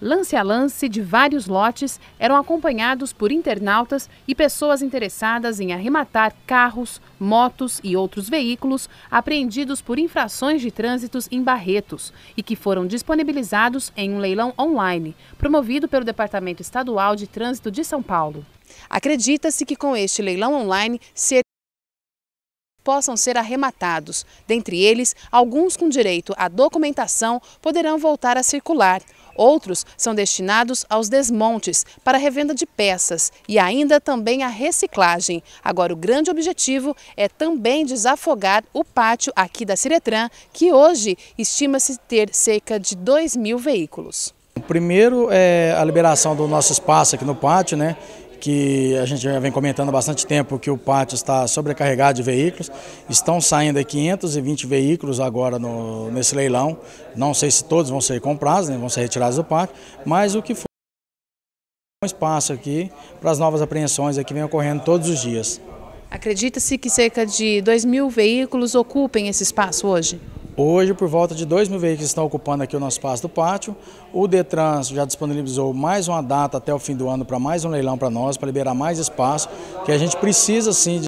lance a lance de vários lotes eram acompanhados por internautas e pessoas interessadas em arrematar carros, motos e outros veículos apreendidos por infrações de trânsitos em Barretos e que foram disponibilizados em um leilão online, promovido pelo Departamento Estadual de Trânsito de São Paulo. Acredita-se que com este leilão online, cerca possam ser arrematados. Dentre eles, alguns com direito à documentação poderão voltar a circular. Outros são destinados aos desmontes para revenda de peças e ainda também à reciclagem. Agora, o grande objetivo é também desafogar o pátio aqui da Ciretran, que hoje estima-se ter cerca de 2 mil veículos. Primeiro é a liberação do nosso espaço aqui no pátio, né? que a gente já vem comentando há bastante tempo que o pátio está sobrecarregado de veículos. Estão saindo 520 veículos agora no, nesse leilão. Não sei se todos vão ser comprados, né, vão ser retirados do pátio, mas o que for um espaço aqui para as novas apreensões que vem ocorrendo todos os dias. Acredita-se que cerca de 2 mil veículos ocupem esse espaço hoje? Hoje, por volta de 2 mil veículos estão ocupando aqui o nosso espaço do pátio. O Detran já disponibilizou mais uma data até o fim do ano para mais um leilão para nós, para liberar mais espaço, que a gente precisa sim de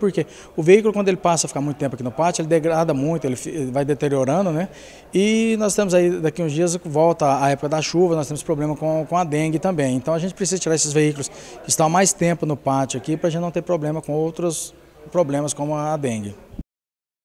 porque o veículo quando ele passa a ficar muito tempo aqui no pátio, ele degrada muito, ele vai deteriorando, né? E nós temos aí, daqui uns dias, volta a época da chuva, nós temos problema com, com a dengue também. Então a gente precisa tirar esses veículos que estão mais tempo no pátio aqui para a gente não ter problema com outros problemas como a dengue.